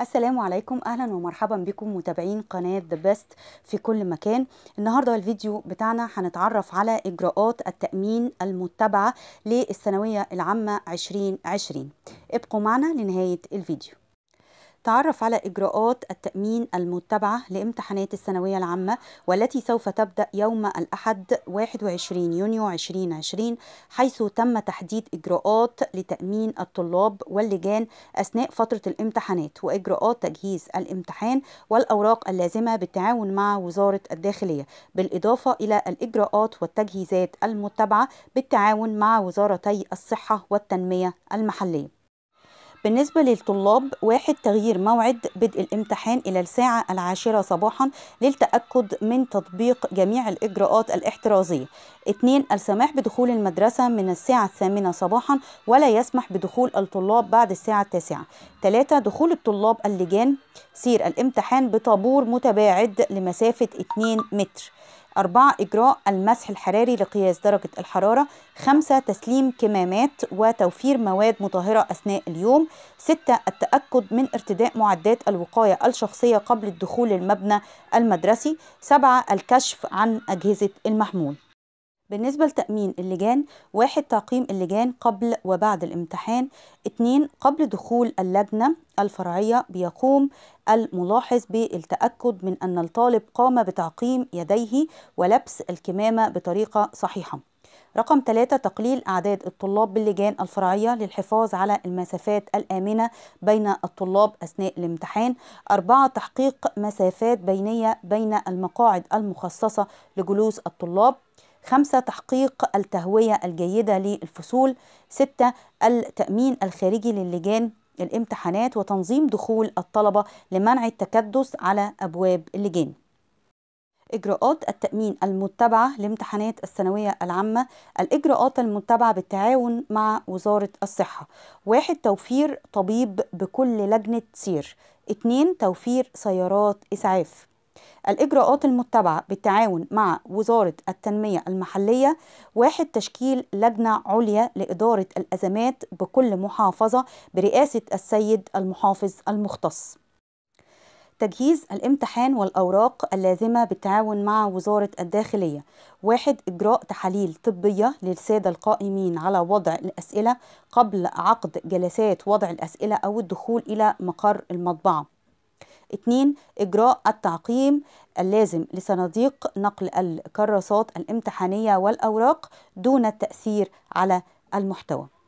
السلام عليكم اهلا ومرحبا بكم متابعين قناه ذا بيست في كل مكان النهارده الفيديو بتاعنا هنتعرف على اجراءات التامين المتبعه للثانويه العامه 2020 ابقوا معنا لنهايه الفيديو تعرف على إجراءات التأمين المتبعة لامتحانات الثانوية العامة والتي سوف تبدأ يوم الأحد 21 يونيو 2020 حيث تم تحديد إجراءات لتأمين الطلاب واللجان أثناء فترة الامتحانات وإجراءات تجهيز الامتحان والأوراق اللازمة بالتعاون مع وزارة الداخلية بالإضافة إلى الإجراءات والتجهيزات المتبعة بالتعاون مع وزارتي الصحة والتنمية المحلية بالنسبة للطلاب واحد تغيير موعد بدء الامتحان إلى الساعة العاشرة صباحا للتأكد من تطبيق جميع الإجراءات الاحترازية اثنين السماح بدخول المدرسة من الساعة الثامنة صباحا ولا يسمح بدخول الطلاب بعد الساعة التاسعة ثلاثة دخول الطلاب اللجان سير الامتحان بطابور متباعد لمسافة 2 متر أربعة إجراء المسح الحراري لقياس درجة الحرارة خمسة تسليم كمامات وتوفير مواد مطهرة أثناء اليوم ستة التأكد من ارتداء معدات الوقاية الشخصية قبل الدخول المبنى المدرسي سبعة الكشف عن أجهزة المحمول بالنسبة لتأمين اللجان واحد تعقيم اللجان قبل وبعد الامتحان اتنين قبل دخول اللجنة الفرعية بيقوم الملاحظ بالتأكد من أن الطالب قام بتعقيم يديه ولبس الكمامة بطريقة صحيحة رقم ثلاثة تقليل أعداد الطلاب باللجان الفرعية للحفاظ على المسافات الآمنة بين الطلاب أثناء الامتحان أربعة تحقيق مسافات بينية بين المقاعد المخصصة لجلوس الطلاب خمسة تحقيق التهوية الجيدة للفصول ستة التأمين الخارجي للجان الامتحانات وتنظيم دخول الطلبة لمنع التكدس على أبواب اللجان إجراءات التأمين المتبعة لامتحانات الثانوية العامة الإجراءات المتبعة بالتعاون مع وزارة الصحة واحد توفير طبيب بكل لجنة سير اثنين توفير سيارات إسعاف الإجراءات المتبعة بالتعاون مع وزارة التنمية المحلية واحد تشكيل لجنة عليا لإدارة الأزمات بكل محافظة برئاسة السيد المحافظ المختص تجهيز الامتحان والأوراق اللازمة بالتعاون مع وزارة الداخلية واحد إجراء تحاليل طبية للسادة القائمين على وضع الأسئلة قبل عقد جلسات وضع الأسئلة أو الدخول إلى مقر المطبعة اتنين إجراء التعقيم اللازم لصناديق نقل الكراسات الامتحانية والأوراق دون التأثير على المحتوى